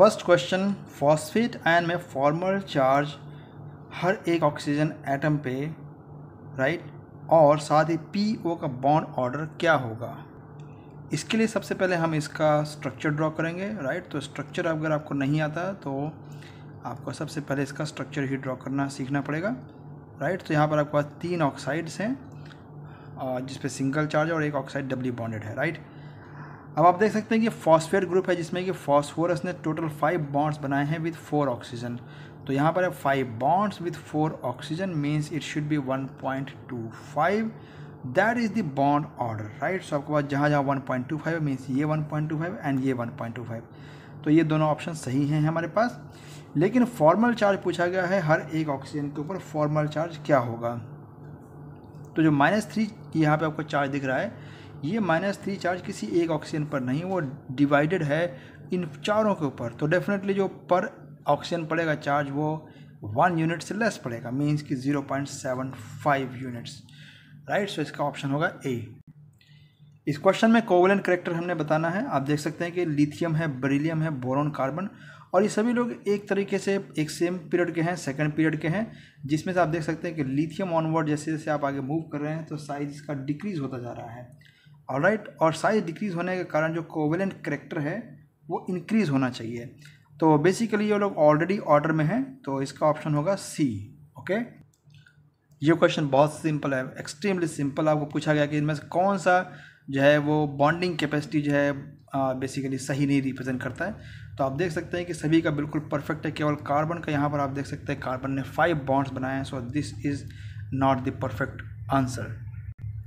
First question phosphate ion में formal charge हर एक ऑक्सीजन एटम पे राइट और साथ ही पी ओ का बॉन्ड ऑर्डर क्या होगा इसके लिए सबसे पहले हम इसका स्ट्रक्चर ड्रॉ करेंगे राइट तो स्ट्रक्चर अगर आपको नहीं आता तो आपको सबसे पहले इसका स्ट्रक्चर ही ड्रॉ करना सीखना पड़ेगा राइट तो यहाँ पर आपके पास तीन ऑक्साइड्स हैं जिसपे सिंगल चार्ज और एक ऑक्साइड डब्ली बॉन्डेड है राइट अब आप देख सकते हैं कि फॉस्फेट ग्रुप है जिसमें कि फॉस्फोरस ने टोटल फाइव बॉन्ड्स बनाए हैं विथ फोर ऑक्सीजन तो यहाँ पर है five bonds with four oxygen means it should be one point two five that is the bond order right so आपके पास जहाँ जहाँ one point two five means ये one point two five and ये वन पॉइंट टू फाइव तो ये दोनों option सही हैं हमारे पास लेकिन फॉर्मल चार्ज पूछा गया है हर एक ऑक्सीजन के ऊपर फॉर्मल चार्ज क्या होगा तो जो माइनस थ्री यहाँ पर आपको चार्ज दिख रहा है ये माइनस थ्री चार्ज किसी एक ऑक्सीजन पर नहीं वो डिवाइडेड है इन चारों के ऊपर तो डेफिनेटली जो पर ऑक्सीजन पड़ेगा चार्ज वो वन यूनिट से लेस पड़ेगा मीन्स कि zero point seven five units right so इसका ऑप्शन होगा ए इस क्वेश्चन में कोवलेंट करेक्टर हमने बताना है आप देख सकते हैं कि लिथियम है बरीलियम है बोरोन कार्बन और ये सभी लोग एक तरीके से एक सेम पीरियड के हैं सेकंड पीरियड के हैं जिसमें से आप देख सकते हैं कि लिथियम ऑनवर्ड जैसे जैसे आप आगे मूव कर रहे हैं तो साइज इसका डिक्रीज़ होता जा रहा है और राइट और साइज डिक्रीज़ होने के कारण जो कोवेलेंट करेक्टर है वो इंक्रीज़ होना चाहिए तो बेसिकली ये लोग ऑलरेडी ऑर्डर में हैं तो इसका ऑप्शन होगा सी ओके ये क्वेश्चन बहुत सिंपल है एक्सट्रीमली सिंपल आपको पूछा गया कि इनमें से कौन सा जो है वो बॉन्डिंग कैपेसिटी जो है बेसिकली सही नहीं रिप्रेजेंट करता है तो आप देख सकते हैं कि सभी का बिल्कुल परफेक्ट है केवल कार्बन का यहाँ पर आप देख सकते हैं कार्बन ने फाइव बॉन्ड्स बनाए हैं so this is not the perfect answer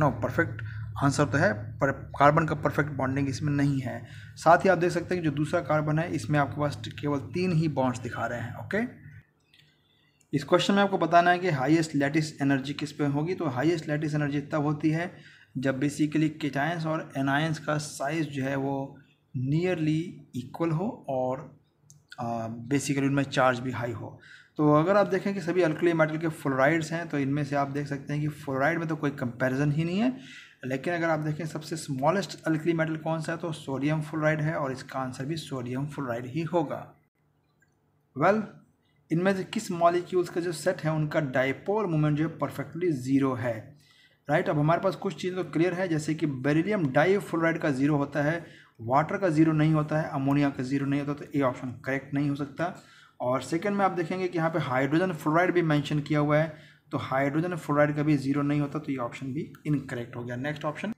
no perfect answer तो है पर कार्बन का परफेक्ट बॉन्डिंग इसमें नहीं है साथ ही आप देख सकते हैं कि जो दूसरा कार्बन है इसमें आपके पास केवल तीन ही बॉन्ड्स दिखा रहे हैं ओके इस क्वेश्चन में आपको बताना है कि हाईएस्ट लैटिस एनर्जी किस पे होगी तो हाईएस्ट लैटिस एनर्जी तब होती है जब बेसिकली केटायंस और एनायंस का साइज जो है वो नियरली इक्वल हो और बेसिकली उनमें चार्ज भी हाई हो तो अगर आप देखें कि सभी अल्कली मेटल के फ्लोराइड्स हैं तो इनमें से आप देख सकते हैं कि फ्लोराइड में तो कोई कंपैरिजन ही नहीं है लेकिन अगर आप देखें सबसे स्मॉलेस्ट अल्कली मेटल कौन सा है तो सोडियम फ्लोराइड है और इसका आंसर भी सोडियम फ्लोराइड ही होगा वेल well, इनमें से किस मॉलिक्यूल्स का जो सेट है उनका डाइपोल मोमेंट जो है परफेक्टली ज़ीरो है राइट अब हमारे पास कुछ चीज़ें तो क्लियर है जैसे कि बेरिलियम डाई का ज़ीरो होता है वाटर का ज़ीरो नहीं होता है अमोनिया का ज़ीरो नहीं होता तो ए ऑप्शन करेक्ट नहीं हो सकता और सेकेंड में आप देखेंगे कि यहाँ पे हाइड्रोजन फ्लोराइड भी मेंशन किया हुआ है तो हाइड्रोजन फ्लोराइड कभी जीरो नहीं होता तो ये ऑप्शन भी इनकरेक्ट हो गया नेक्स्ट ऑप्शन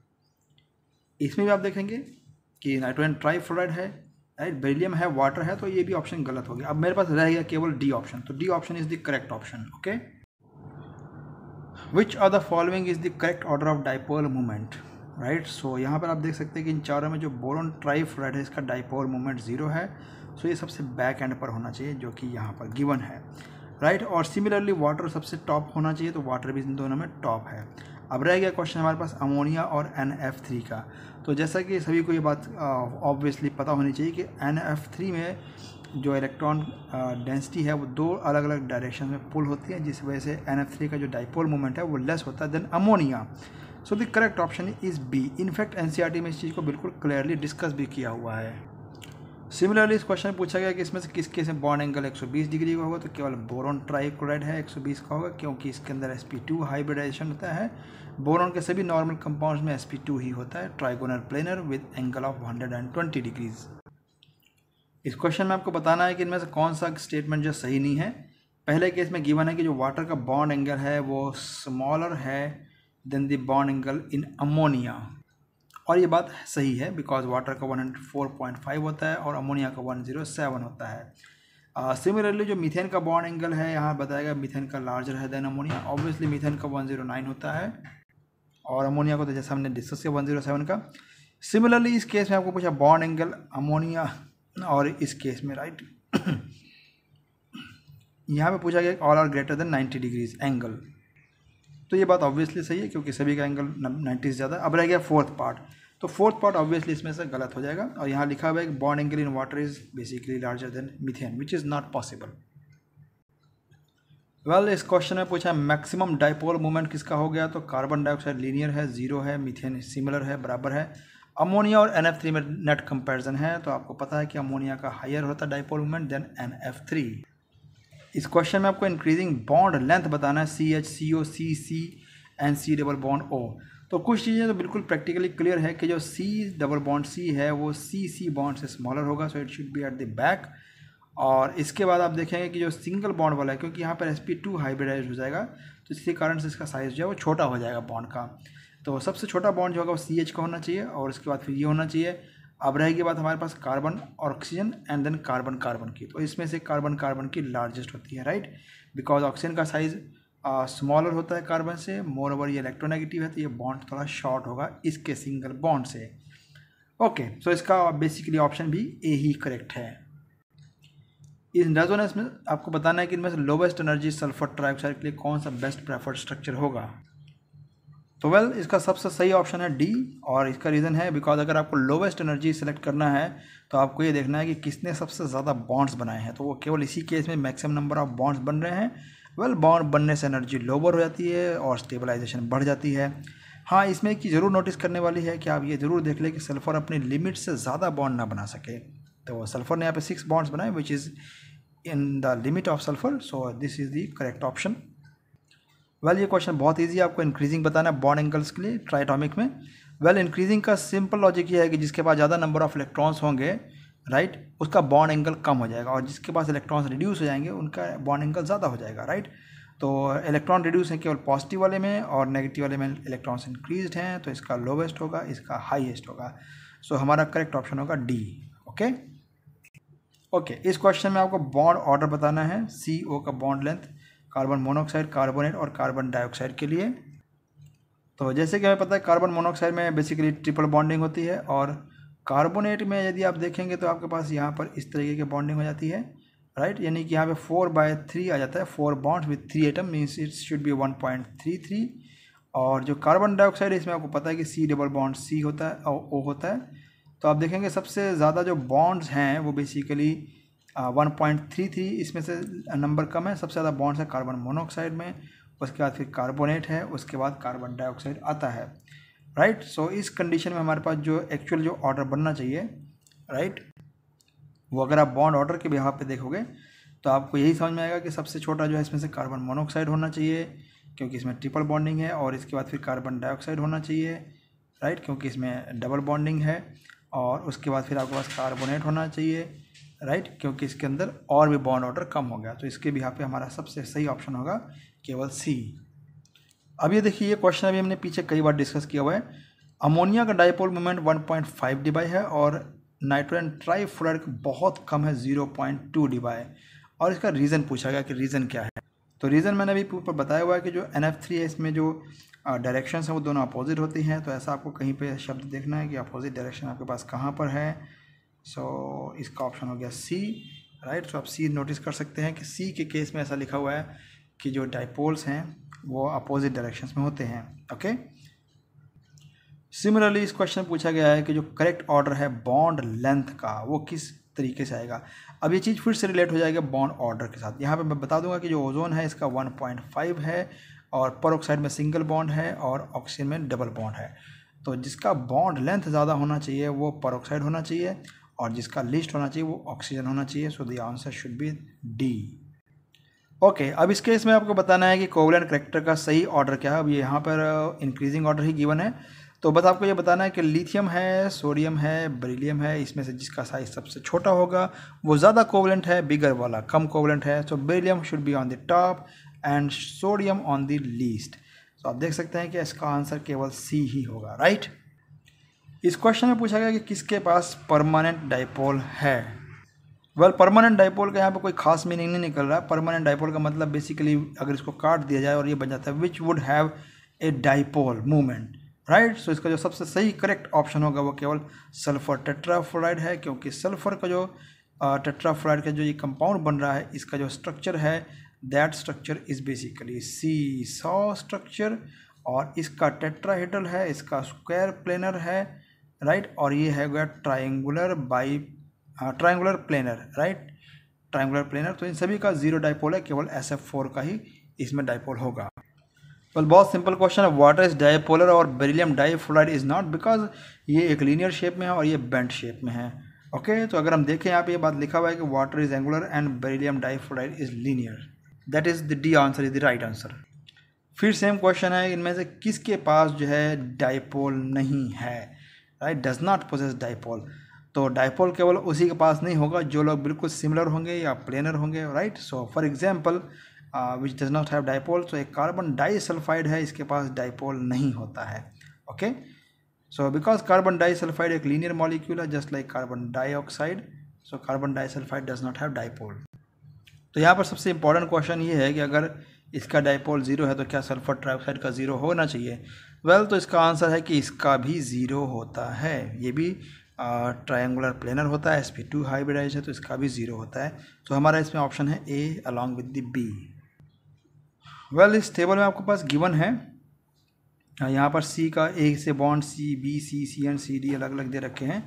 इसमें भी आप देखेंगे कि नाइट्रोजन ट्राईफ्लोराइड है राइट बेरिलियम है वाटर है तो ये भी ऑप्शन गलत हो गया अब मेरे पास रह गया केवल डी ऑप्शन तो D option is the correct option okay which are the following is the correct order of dipole movement right so यहाँ पर आप देख सकते हैं कि इन चारों में जो बोरोन ट्राईफ्लोराइड है इसका डाइपोल मूवमेंट जीरो है सो so ये सबसे बैक एंड पर होना चाहिए जो कि यहाँ पर गिवन है राइट और सिमिलरली वाटर सबसे टॉप होना चाहिए तो वाटर भी इन दोनों में टॉप है अब रह गया क्वेश्चन हमारे पास अमोनिया और एन एफ थ्री का तो जैसा कि सभी को ये बात ऑब्वियसली पता होनी चाहिए कि एन एफ थ्री में जो इलेक्ट्रॉन डेंसिटी है वो दो अलग अलग डायरेक्शन में पुल होती है जिस वजह से एन एफ थ्री का जो डाइपोल मोमेंट है वो लेस होता है then ammonia so the correct option is B in fact N C R T में इस चीज़ को बिल्कुल क्लियरली डिस्कस भी किया हुआ है सिमिलरली इस क्वेश्चन में पूछा गया कि इसमें से किस केस में बॉन्ड एंगल 120 डिग्री का होगा तो केवल बोरोन ट्राइक्लोराइड है 120 का होगा क्योंकि इसके अंदर sp2 हाइब्रिडाइजेशन होता है बोरोन के सभी नॉर्मल कंपाउंड्स में sp2 ही होता है trigonal planar with angle of 120 degrees इस क्वेश्चन में आपको बताना है कि इनमें से कौन सा स्टेटमेंट जो सही नहीं है पहले केस में गिवन है कि जो वाटर का बॉन्ड एंगल है वो स्मॉलर है then the bond angle in ammonia और ये बात सही है बिकॉज वाटर का 104.5 होता है और अमोनिया का 107 होता है सिमिलरली uh, जो मीथेन का बॉन्ड एंगल है यहाँ बताया गया मीथेन का लार्जर है देन अमोनिया ऑब्वियसली मीथेन का 109 होता है और अमोनिया को तो जैसा हमने डिस्कस किया 107 का सिमिलरली इस केस में आपको पूछा बॉन्ड एंगल अमोनिया और इस केस में राइट यहाँ पे पूछा गया all are greater than 90 degrees angle तो ये बात ऑब्वियसली सही है क्योंकि सभी का एंगल नाइन्टी से ज़्यादा अब रह गया फोर्थ पार्ट तो फोर्थ पार्ट ऑब्वियसली इसमें से गलत हो जाएगा और यहाँ लिखा हुआ है कि bond angle in water is basically larger than methane which is not possible well इस क्वेश्चन में पूछा मैक्सिमम डाइपोल मूवमेंट किसका हो गया तो कार्बन डाइऑक्साइड लीनियर है जीरो है मिथेन सिमिलर है बराबर है अमोनिया और एन एफ थ्री में नेट कंपेरिजन है तो आपको पता है कि अमोनिया का हायर होता है dipole movement then N F three इस क्वेश्चन में आपको इंक्रीजिंग बॉन्ड लेंथ बताना है C H C O C C N C double bond O तो कुछ चीज़ें तो बिल्कुल प्रैक्टिकली क्लियर है कि जो सी डबल बॉन्ड सी है वो सी सी बॉन्ड से स्मॉलर होगा so it should be at the back और इसके बाद आप देखेंगे कि जो सिंगल बॉन्ड वाला है क्योंकि यहाँ पर एस पी टू हाइब्रिडाइज हो जाएगा तो इसके कारण से इसका साइज़ जो है वो छोटा हो जाएगा बॉन्ड का तो सबसे छोटा बॉन्ड जो होगा वो सी एच का होना चाहिए और उसके बाद फिर ये होना चाहिए अब रहेगी बात हमारे पास कार्बन और oxygen and then carbon carbon की तो इसमें से कार्बन कार्बन की लार्जेस्ट होती है राइट बिकॉज ऑक्सीजन का साइज़ स्मॉलर होता है कार्बन से मोर ओवर ये इलेक्ट्रोनेगेटिव है तो ये बॉन्ड थोड़ा शॉर्ट होगा इसके सिंगल बॉन्ड से ओके सो इसका बेसिकली ऑप्शन भी ए ही करेक्ट है इस रेजोनेंस में आपको बताना है कि इनमें से लोवेस्ट एनर्जी सल्फर ट्राइऑक्साइड के लिए कौन सा बेस्ट प्रेफर्ड स्ट्रक्चर होगा तो वेल इसका सबसे सही ऑप्शन है डी और इसका रीज़न है बिकॉज अगर आपको लोवेस्ट एनर्जी सेलेक्ट करना है तो आपको ये देखना है कि किसने सबसे ज़्यादा बॉन्ड्स बनाए हैं तो वो केवल इसी केस में मैक्सिमम नंबर ऑफ बॉन्ड्स बन रहे हैं वेल बाउंड बनने से एनर्जी लोअर हो जाती है और स्टेबलाइजेशन बढ़ जाती है हाँ इसमें एक ज़रूर नोटिस करने वाली है कि आप ये ज़रूर देख लें कि सल्फ़र अपनी लिमिट से ज़्यादा बॉन्ड ना बना सके तो सल्फ़र ने यहाँ पे सिक्स बॉन्ड्स बनाए which is in the limit of sulphur so this is the correct option well ये क्वेश्चन बहुत ईजी है आपको इंक्रीजिंग बताना है बॉन्ड एंगल्स के लिए ट्राइटॉमिक में वेल well, इंक्रीजिंग का सिंपल लॉजिक ये है कि जिसके पास ज़्यादा नंबर ऑफ इलेक्ट्रॉन्स होंगे राइट उसका बॉन्ड एंगल कम हो जाएगा और जिसके पास इलेक्ट्रॉन्स रिड्यूस हो जाएंगे उनका बॉन्ड एंगल ज़्यादा हो जाएगा राइट तो इलेक्ट्रॉन रिड्यूस हैं केवल पॉजिटिव वाले में और नेगेटिव वाले में इलेक्ट्रॉन्स इंक्रीज हैं तो इसका लोवेस्ट होगा इसका हाईएस्ट होगा सो so, हमारा करेक्ट ऑप्शन होगा डी ओके ओके इस क्वेश्चन में आपको बॉन्ड ऑर्डर बताना है सी ओ का bond length carbon monoxide carbonate और कार्बन डाइऑक्साइड के लिए तो जैसे कि हमें पता है कार्बन मोनोऑक्साइड में बेसिकली ट्रिपल बॉन्डिंग होती है और कार्बोनेट में यदि आप देखेंगे तो आपके पास यहाँ पर इस तरीके की बॉन्डिंग हो जाती है राइट यानी कि यहाँ पे फोर बाय थ्री आ जाता है four bonds with three atom means it's should be one point three three और जो कार्बन डाइऑक्साइड है इसमें आपको पता है कि सी डबल बॉन्ड सी होता है और ओ होता है तो आप देखेंगे सबसे ज़्यादा जो बॉन्ड्स हैं वो basically one point three three इसमें से नंबर कम है सबसे ज़्यादा बॉन्ड्स है कार्बन मोनोऑक्साइड में उसके बाद फिर कार्बोनेट है उसके बाद कार्बन डाइऑक्साइड आता है राइट सो इस कंडीशन में हमारे पास जो एक्चुअल जो ऑर्डर बनना चाहिए राइट वो अगर आप बॉन्ड ऑर्डर के बिहार पे देखोगे तो आपको यही समझ में आएगा कि सबसे छोटा जो है इसमें से कार्बन मोनोऑक्साइड होना चाहिए क्योंकि इसमें ट्रिपल बॉन्डिंग है और इसके बाद फिर कार्बन डाइऑक्साइड होना चाहिए राइट क्योंकि इसमें डबल बॉन्डिंग है और उसके बाद फिर आपके पास कार्बोनेट होना चाहिए राइट क्योंकि इसके अंदर और भी बॉन्ड ऑर्डर कम हो गया तो इसके बिहार पे हमारा सबसे सही ऑप्शन होगा केवल सी अब ये देखिए ये क्वेश्चन अभी हमने पीछे कई बार डिस्कस किया हुआ है अमोनिया का डाइपोल मोमेंट 1.5 पॉइंट है और नाइट्रोजन ट्राईफ्लोराइड बहुत कम है 0.2 पॉइंट और इसका रीज़न पूछा गया कि रीज़न क्या है तो रीज़न मैंने अभी ऊपर बताया हुआ है कि जो एन एफ थ्री है इसमें जो डायरेक्शन हैं वो दोनों अपोजिट होती हैं तो ऐसा आपको कहीं पर शब्द देखना है कि अपोजिट डायरेक्शन आपके पास कहाँ पर है सो so, इसका ऑप्शन हो गया सी राइट सो आप सी नोटिस कर सकते हैं कि सी के केस में ऐसा लिखा हुआ है कि जो डाइपोल्स हैं वो अपोजिट डायरेक्शन में होते हैं ओके सिमिलरली इस क्वेश्चन पूछा गया है कि जो करेक्ट ऑर्डर है बॉन्ड लेंथ का वो किस तरीके से आएगा अब ये चीज़ फिर से रिलेट हो जाएगा बॉन्ड ऑर्डर के साथ यहाँ पे मैं बता दूंगा कि जो ओजोन है इसका 1.5 है और पर में सिंगल बॉन्ड है और ऑक्सीजन में डबल बॉन्ड है तो जिसका बॉन्ड लेंथ ज़्यादा होना चाहिए वो पर होना चाहिए और जिसका लिस्ट होना चाहिए वो ऑक्सीजन होना चाहिए so the answer should be D okay okay, अब इसके इसमें आपको बताना है कि कोवलेंट करेक्टर का सही ऑर्डर क्या है अब यहाँ पर इंक्रीजिंग uh, ऑर्डर ही गिवन है तो बस आपको ये बताना है कि लिथियम है सोडियम है ब्रिलियम है इसमें से जिसका साइज सबसे छोटा होगा वो ज़्यादा कोवलेंट है बिगर वाला कम कोवलेंट है so beryllium should be on the top and sodium on the least तो आप देख सकते हैं कि इसका आंसर केवल सी ही होगा राइट इस क्वेश्चन में पूछा गया कि किसके पास परमानेंट डाइपोल है वेल परमानेंट डाइपोल का यहाँ पे कोई खास मीनिंग नहीं निकल रहा है परमानेंट डाइपोल का मतलब बेसिकली अगर इसको काट दिया जाए और ये बन जाता है which would have a dipole movement right so इसका जो सबसे सही करेक्ट ऑप्शन होगा वो केवल सल्फर टेट्राफ्लोराइड है क्योंकि सल्फर का जो टेट्राफ्लोराइड का जो ये कंपाउंड बन रहा है इसका जो स्ट्रक्चर है that structure is basically see saw structure और इसका टेट्राहेड्रल है इसका स्क्वायर प्लेनर है राइट right? और ये है गया triangular bi triangular planar right triangular planar तो इन सभी का जीरो डाइपोल है केवल एस एफ फोर का ही इसमें डाइपोल होगा वेल बहुत सिंपल क्वेश्चन है वाटर इज डाइपोलर और beryllium difluoride is not because ये एक लीनियर शेप में है और ये बेंड शेप में है ओके okay, तो अगर हम देखें यहाँ पे ये बात लिखा हुआ है कि water is angular and beryllium difluoride is linear that is the D answer is the right answer फिर सेम क्वेश्चन है इनमें से किसके पास जो है डाइपोल नहीं है right does not possess dipole तो डायपोल केवल उसी के पास नहीं होगा जो लोग बिल्कुल सिमिलर होंगे या प्लेनर होंगे right so for example which does not have dipole तो एक कार्बन डाइसल्फाइड है इसके पास डायपोल नहीं होता है okay so because carbon disulphide एक लीनियर मॉलिक्यूल है just like carbon dioxide so carbon disulphide does not have dipole तो यहाँ पर सबसे इंपॉर्टेंट क्वेश्चन ये है कि अगर इसका डायपोल ज़ीरो है तो क्या सल्फर ट्राइऑक्साइड का ज़ीरो होना चाहिए वेल well, तो इसका आंसर है कि इसका भी ज़ीरो होता है ये भी ट्राइंगुलर प्लेनर होता है एस पी टू हाइब्रिडाइज है तो इसका भी ज़ीरो होता है तो हमारा इसमें ऑप्शन है A along with the B well इस टेबल में आपके पास गिवन है हाँ, यहाँ पर सी का ए से bond C B C C and C D अलग अलग दे रखे हैं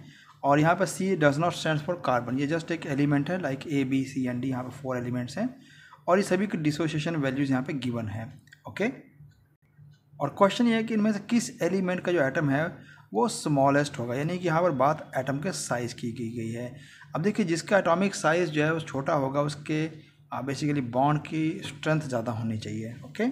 और यहाँ पर C does not stand for carbon ये जस्ट एक एलिमेंट है like A B C and D यहाँ पर फोर एलिमेंट्स हैं और ये सभी के डिसोसिएशन वैल्यूज़ यहाँ पे गिवन है ओके और क्वेश्चन ये है कि इनमें से किस एलिमेंट का जो आइटम है वो स्मॉलेस्ट होगा यानी कि यहाँ पर बात एटम के साइज़ की की गई है अब देखिए जिसका एटॉमिक साइज़ जो है वो छोटा होगा उसके बेसिकली बॉन्ड की स्ट्रेंथ ज़्यादा होनी चाहिए ओके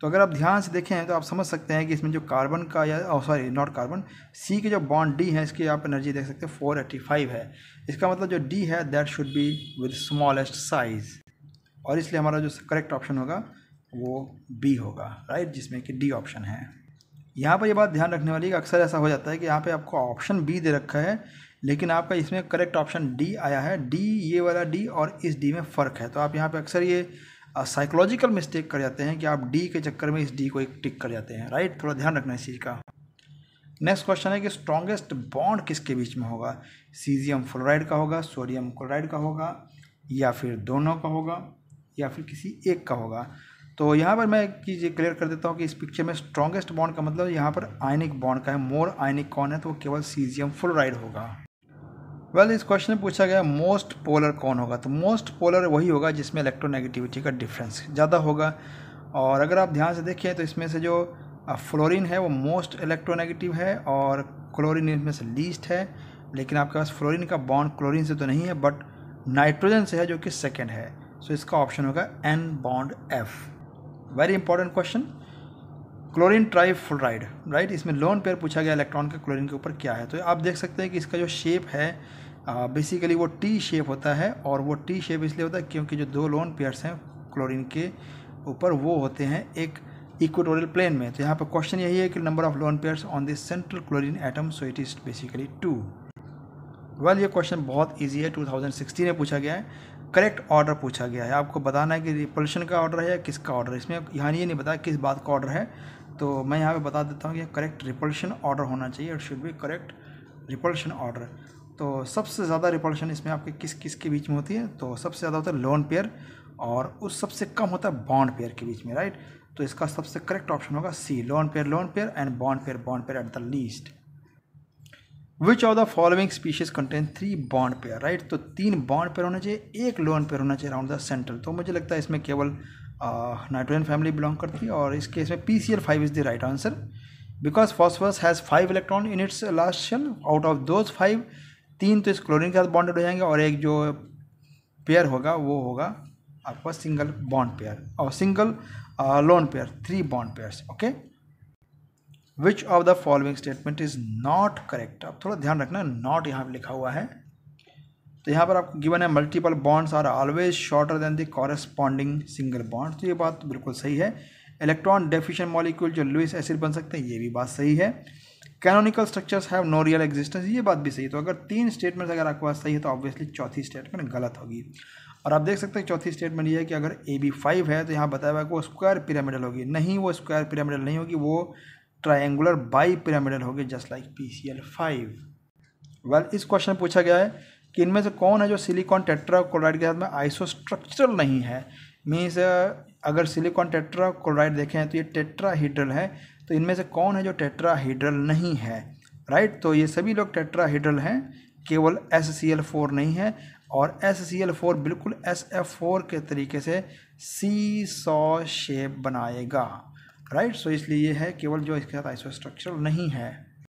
तो अगर आप ध्यान से देखें तो आप समझ सकते हैं कि इसमें जो कार्बन का या सॉरी नॉट कार्बन सी के जो बॉन्ड डी है इसकी आप एनर्जी देख सकते हैं फोर एट्टी फाइव है इसका मतलब जो डी है that should be with smallest size और इसलिए हमारा जो करेक्ट ऑप्शन होगा वो बी होगा राइट जिसमें कि डी ऑप्शन है यहाँ पर ये बात ध्यान रखने वाली है कि अक्सर ऐसा हो जाता है कि यहाँ पे आपको ऑप्शन बी दे रखा है लेकिन आपका इसमें करेक्ट ऑप्शन डी आया है डी ये वाला डी और इस डी में फ़र्क है तो आप यहाँ पे अक्सर ये साइकोलॉजिकल मिस्टेक कर जाते हैं कि आप डी के चक्कर में इस डी को एक टिक कर जाते हैं राइट थोड़ा ध्यान रखना इस चीज़ का नेक्स्ट क्वेश्चन है कि स्ट्रॉन्गेस्ट बॉन्ड किसके बीच में होगा सीजियम फ्लोराइड का होगा सोडियम क्लोराइड का होगा या फिर दोनों का होगा या फिर किसी एक का होगा तो यहाँ पर मैं एक चीज़ क्लियर कर देता हूँ कि इस पिक्चर में स्ट्रॉन्गेस्ट बॉन्ड का मतलब यहाँ पर आयनिक बॉन्ड का है मोर आयनिक कौन है तो वो केवल सीजियम फ्लोराइड होगा वेल well, इस क्वेश्चन में पूछा गया मोस्ट पोलर कौन होगा तो मोस्ट पोलर वही होगा जिसमें इलेक्ट्रोनेगेटिविटी का डिफरेंस ज़्यादा होगा और अगर आप ध्यान से देखिए तो इसमें से जो फ्लोरिन है वो मोस्ट इलेक्ट्रोनेगेटिव है और क्लोरिन इसमें से लीस्ट है लेकिन आपके पास फ्लोरिन का बॉन्ड क्लोरिन से तो नहीं है बट नाइट्रोजन से है जो कि सेकेंड है सो so इसका ऑप्शन होगा N bond F very important question chlorine trifluoride right इसमें लोन पेयर पूछा गया इलेक्ट्रॉन के क्लोरीन के ऊपर क्या है तो आप देख सकते हैं कि इसका जो शेप है बेसिकली वो टी शेप होता है और वो टी शेप इसलिए होता है क्योंकि जो दो लोन पेयर्स हैं क्लोरीन के ऊपर वो होते हैं एक इक्वेटोरियल प्लेन में तो यहाँ पर क्वेश्चन यही है कि number of lone pairs on this central chlorine atom so it is basically two well ये क्वेश्चन बहुत ईजी है सिक्सटीन में पूछा गया है करेक्ट ऑर्डर पूछा गया है आपको बताना है कि रिपल्शन का ऑर्डर है या किसका ऑर्डर है इसमें यहाँ ये नहीं बताया किस बात का ऑर्डर है तो मैं यहाँ पे बता देता हूँ कि करेक्ट रिपल्शन ऑर्डर होना चाहिए it should be correct repulsion order तो सबसे ज़्यादा रिपल्शन इसमें आपके किस किस के बीच में होती है तो सबसे ज़्यादा होता है लोन पेयर और उस सबसे कम होता है बॉन्ड पेयर के बीच में राइट तो इसका सबसे करेक्ट ऑप्शन होगा C lone pair lone pair and bond pair bond pair at the least which of the following species contain three bond pair right तो तीन बॉन्ड पेयर होना चाहिए एक लोन पेयर होना चाहिए अराउंड द सेंट्रल तो मुझे लगता है इसमें केवल नाइट्रोजन फैमिली बिलोंग करती है और इसके इसमें P C L five is the right answer because phosphorus has five electron in its last shell out of those five तीन तो इस क्लोरिन के साथ बॉन्डेड हो जाएंगे और एक जो पेयर होगा वो होगा आपका सिंगल बॉन्ड पेयर और single lone pair three bond pairs okay which of the following statement is not correct आप थोड़ा ध्यान रखना नॉट यहाँ पर लिखा हुआ है तो यहाँ पर आपको गिवन है multiple bonds are always shorter than the corresponding single bond तो ये बात बिल्कुल सही है इलेक्ट्रॉन डेफिशिएंट मॉलिक्यूल जो लुइस एसिड बन सकते हैं ये भी बात सही है canonical structures have no real existence ये बात भी सही है तो अगर तीन स्टेटमेंट्स अगर आपके पास सही है तो ऑब्वियसली चौथी स्टेटमेंट गलत होगी और आप देख सकते हैं चौथी स्टेटमेंट ये है कि अगर ए बी फाइव है तो यहाँ बताया हुआ है कि वो स्क्वायर पिरामिडल होगी नहीं वो स्क्वायर पिरामिडल नहीं होगी वो ट्राइंगुलर बाई पिरामिडल होगी just like P C L five well इस क्वेश्चन पूछा गया है कि इनमें से कौन है जो सिलिकॉन टेट्राक्लोराइड के साथ में आइसोस्ट्रक्चरल नहीं है मीन्स uh, अगर सिलिकॉन टेट्राक्लोराइड देखें तो ये टेट्राहीड्रल है तो इनमें से कौन है जो टेट्राहीड्रल नहीं है राइट right? तो ये सभी लोग टेट्राहीड्रल हैं केवल एस सी एल फोर नहीं है और एस सी एल फोर बिल्कुल एस एफ फोर के तरीके से सी सॉ शेप बनाएगा राइट सो इसलिए ये है केवल जो इसके साथ आइसो स्ट्रक्चर नहीं है